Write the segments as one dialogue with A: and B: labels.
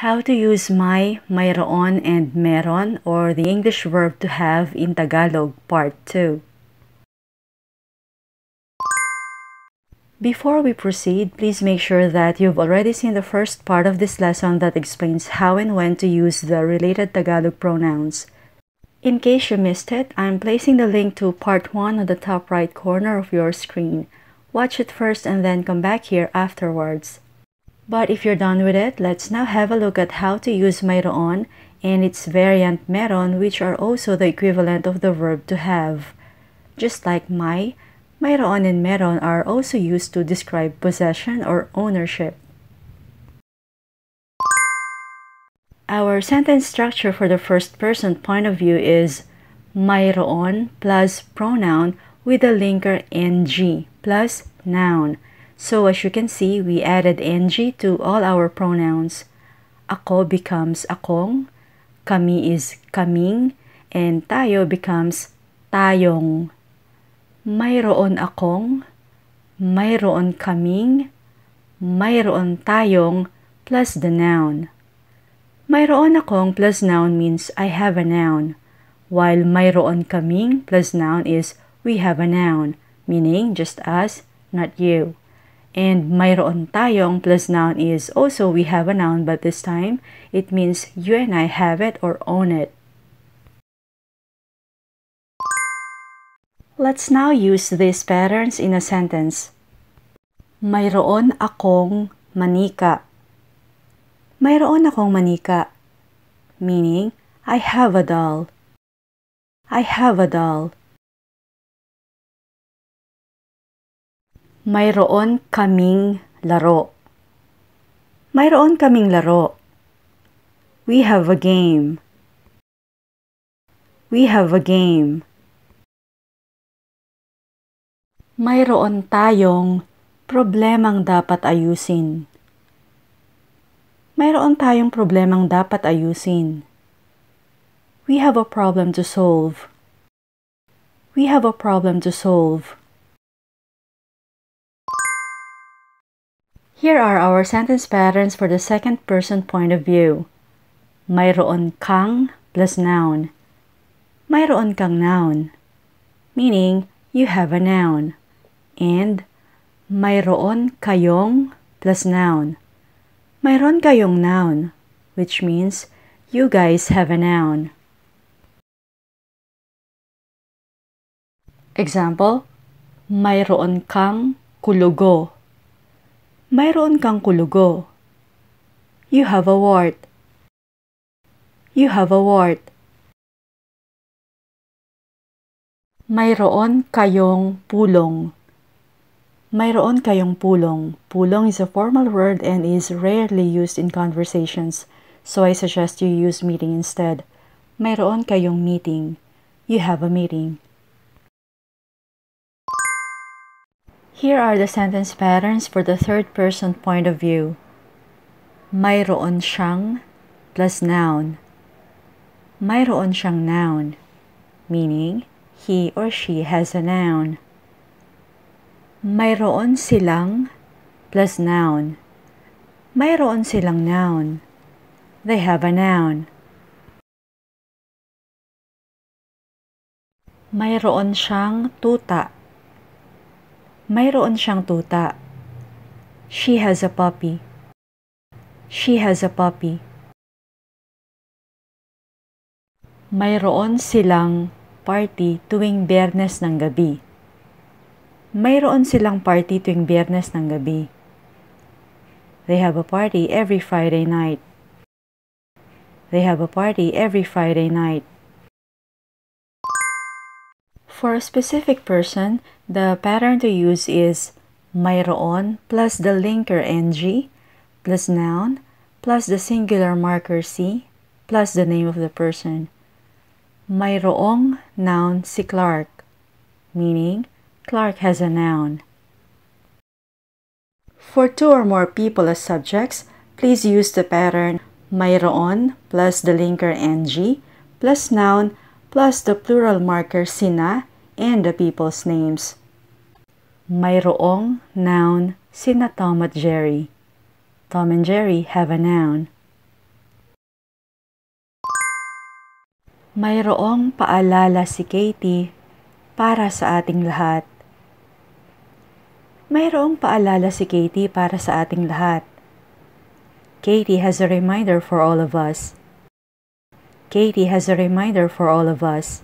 A: How to use may, mayroon, and meron or the English verb to have in Tagalog Part 2. Before we proceed, please make sure that you've already seen the first part of this lesson that explains how and when to use the related Tagalog pronouns. In case you missed it, I'm placing the link to Part 1 on the top right corner of your screen. Watch it first and then come back here afterwards. But if you're done with it, let's now have a look at how to use mayroon and its variant meron which are also the equivalent of the verb to have. Just like may, mayroon and meron are also used to describe possession or ownership. Our sentence structure for the first person point of view is mayroon plus pronoun with the linker ng plus noun. So as you can see, we added ng to all our pronouns. Ako becomes akong, kami is kaming, and tayo becomes tayong. Mayroon akong, mayroon kaming, mayroon tayong plus the noun. Mayroon akong plus noun means I have a noun, while mayroon kaming plus noun is we have a noun, meaning just us, not you. And mayroon tayong plus noun is also we have a noun but this time it means you and I have it or own it. Let's now use these patterns in a sentence. Mayroon akong manika. Mayroon akong manika. Meaning, I have a doll. I have a doll. Mayroon kaming laro. Mayroon kaming laro. We have a game. We have a game. Mayroon tayong problemang dapat ayusin. Mayroon tayong problemang dapat ayusin. We have a problem to solve. We have a problem to solve. Here are our sentence patterns for the second person point of view. Mayroon kang plus noun. Mayroon kang noun, meaning you have a noun. And mayroon kayong plus noun. Mayroon kayong noun, which means you guys have a noun. Example, mayroon kang kulugo. Mayroon kang kulugo. You have a wart. You have a wart. Mayroon kayong pulong. Mayroon kayong pulong. Pulong is a formal word and is rarely used in conversations, so I suggest you use meeting instead. Mayroon kayong meeting. You have a meeting. Here are the sentence patterns for the third person point of view. Mayroon siyang plus noun. Mayroon siyang noun, meaning he or she has a noun. Mayroon silang plus noun. Mayroon silang noun. They have a noun. Mayroon siyang tuta Mayroon siyang tuta. She has a puppy. She has a puppy. Mayroon silang party tuwing biyernes ng gabi. Mayroon silang party tuwing biyernes ng gabi. They have a party every Friday night. They have a party every Friday night. For a specific person, the pattern to use is mayroon plus the linker ng plus noun plus the singular marker c plus the name of the person. Mayroong noun si Clark, meaning Clark has a noun. For two or more people as subjects, please use the pattern mayroon plus the linker ng plus noun plus the plural marker sina and the people's names. Mayroong noun sina Tom at Jerry. Tom and Jerry have a noun. Mayroong paalala si Katie para sa ating lahat. Mayroong paalala si Katie para sa ating lahat. Katie has a reminder for all of us. Katie has a reminder for all of us.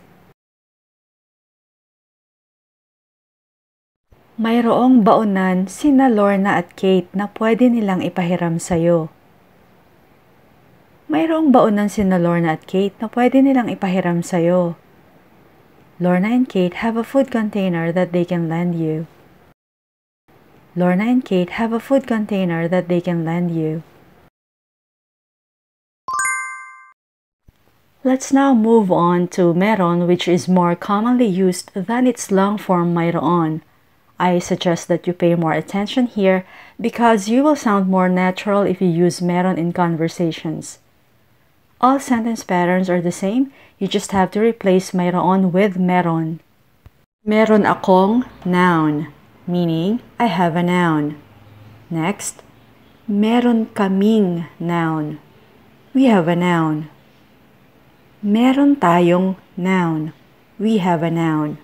A: Mayroong baonan sina Lorna at Kate na pwede nilang ipahiram sa'yo. Mayroong baonan sina Lorna at Kate na pwede nilang ipahiram sa'yo. Lorna and Kate have a food container that they can lend you. Lorna and Kate have a food container that they can lend you. Let's now move on to meron which is more commonly used than its long form mayroon. I suggest that you pay more attention here because you will sound more natural if you use meron in conversations. All sentence patterns are the same, you just have to replace meron with meron. Meron akong noun, meaning I have a noun. Next, meron kaming noun. We have a noun. Meron tayong noun. We have a noun.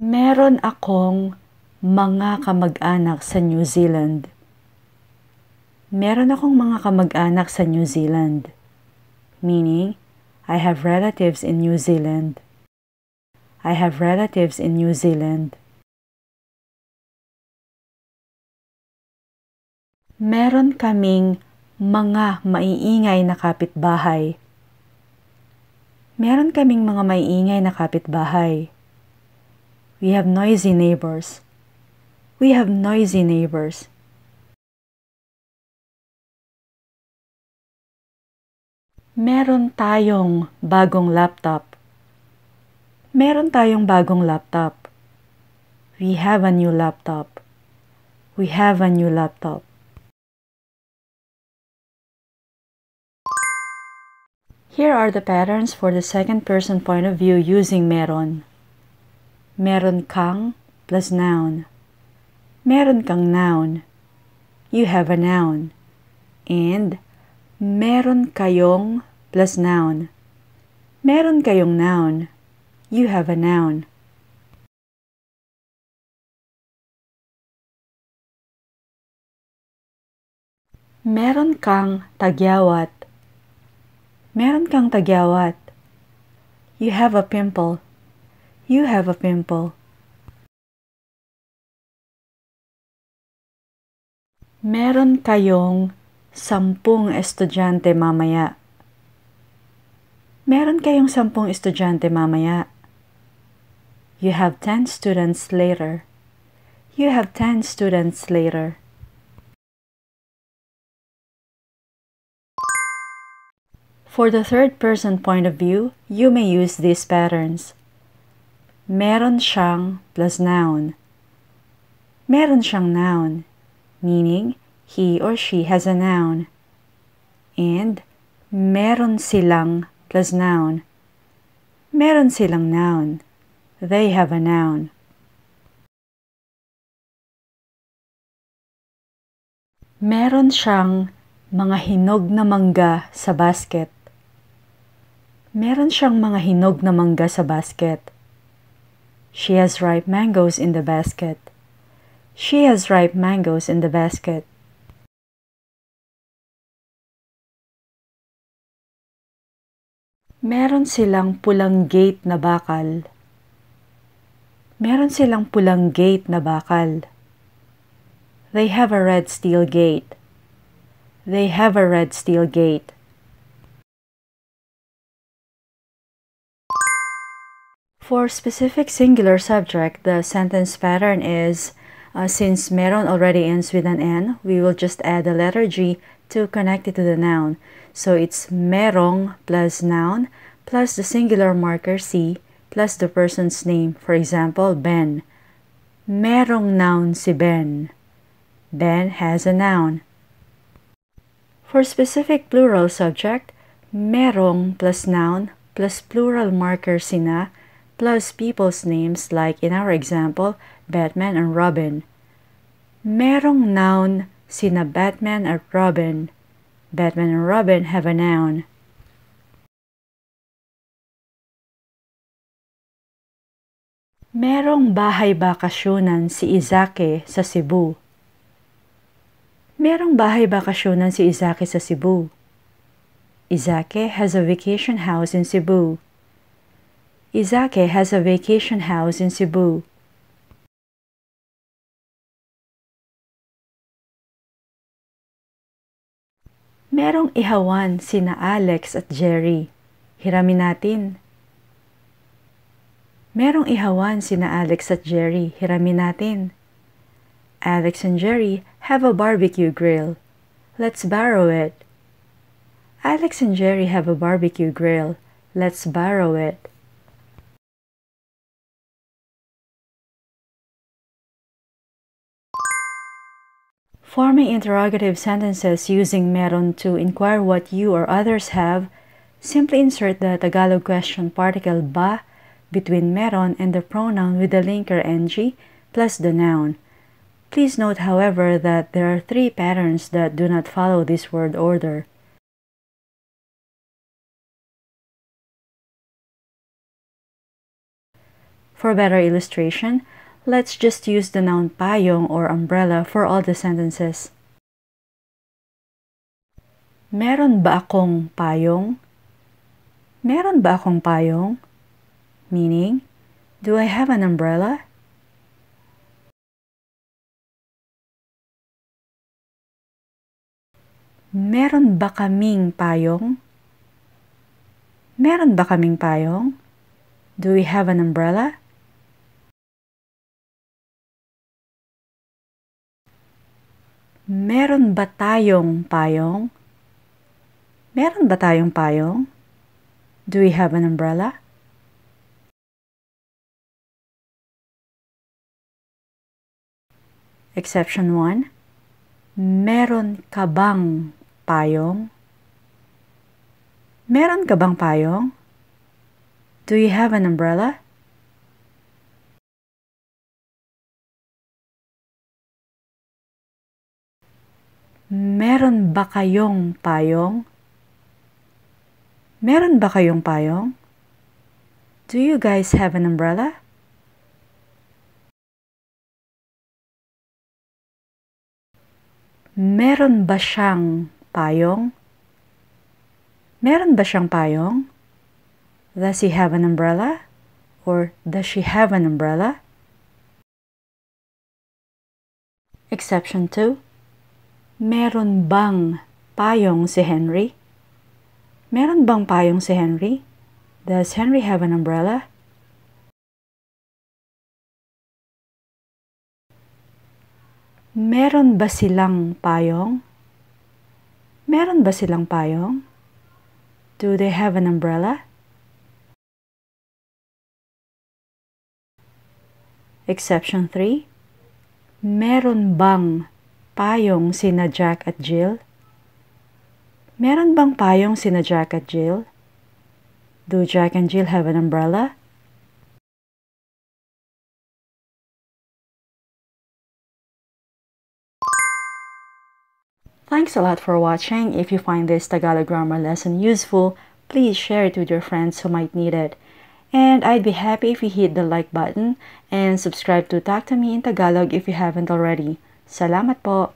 A: Meron akong mga kamag-anak sa New Zealand. Meron akong mga kamag-anak sa New Zealand. Meaning, I have relatives in New Zealand. I have relatives in New Zealand. Meron kaming mga maiingay na kapitbahay. Meron kaming mga maiingay na kapitbahay. We have noisy neighbors. We have noisy neighbors. Meron tayong bagong laptop. Meron tayong bagong laptop. We have a new laptop. We have a new laptop. Here are the patterns for the second person point of view using meron. Meron kang plus noun. Meron kang noun. You have a noun. And meron kayong plus noun. Meron kayong noun. You have a noun. Meron kang tagyawat. Meron kang tagyawat. You have a pimple. You have a pimple. Meron kayong sampung estudyante mamaya. Meron kayong sampung estudyante mamaya. You have ten students later. You have ten students later. For the third person point of view, you may use these patterns meron siyang plus noun. Meron siyang noun, meaning he or she has a noun. And meron silang plus noun. Meron silang noun. They have a noun. Meron siyang mga hinog na mangga sa basket. Meron siyang mga hinog na mangga sa basket. She has ripe mangoes in the basket. She has ripe mangoes in the basket. Meron silang pulang gate na bakal. Meron silang pulang gate na bakal. They have a red steel gate. They have a red steel gate. For specific singular subject, the sentence pattern is uh, since meron already ends with an n, we will just add the letter g to connect it to the noun. So it's merong plus noun plus the singular marker c plus the person's name. For example, Ben. Merong noun si Ben. Ben has a noun. For specific plural subject, merong plus noun plus plural marker sina plus people's names like in our example, Batman and Robin. Merong noun sina Batman at Robin. Batman and Robin have a noun. Merong bahay bakasyonan si Izake sa Cebu. Merong bahay bakasyonan si Izake sa Cebu. Izake has a vacation house in Cebu. Izake has a vacation house in Cebu. Merong ihawan sina Alex at Jerry. Hiramin natin. Merong ihawan sina Alex at Jerry. Hiramin natin. Alex and Jerry have a barbecue grill. Let's borrow it. Alex and Jerry have a barbecue grill. Let's borrow it. Forming interrogative sentences using meron to inquire what you or others have, simply insert the Tagalog question particle ba between meron and the pronoun with the linker ng plus the noun. Please note, however, that there are three patterns that do not follow this word order. For better illustration, let's just use the noun payong or umbrella for all the sentences. Meron ba akong payong? Meron ba akong payong? Meaning, do I have an umbrella? Meron ba kaming payong? Meron ba kaming payong? Do we have an umbrella? Meron ba tayong payong? Meron ba tayong payong? Do we have an umbrella? Exception 1. Meron ka bang payong? Meron ka bang payong? Do you have an umbrella? Meron ba kayong payong? Meron ba kayong payong? Do you guys have an umbrella? Meron ba siyang payong? Meron ba siyang payong? Does he have an umbrella? Or does she have an umbrella? Exception 2. Meron bang payong si Henry? Meron bang payong si Henry? Does Henry have an umbrella? Meron ba silang payong? Meron ba silang payong? Do they have an umbrella? Exception 3. Meron bang Payong sina Jack at Jill? Meron bang payong sina Jack at Jill? Do Jack and Jill have an umbrella? Thanks a lot for watching. If you find this Tagalog grammar lesson useful, please share it with your friends who might need it. And I'd be happy if you hit the like button and subscribe to Talk to Me in Tagalog if you haven't already. Salamat po.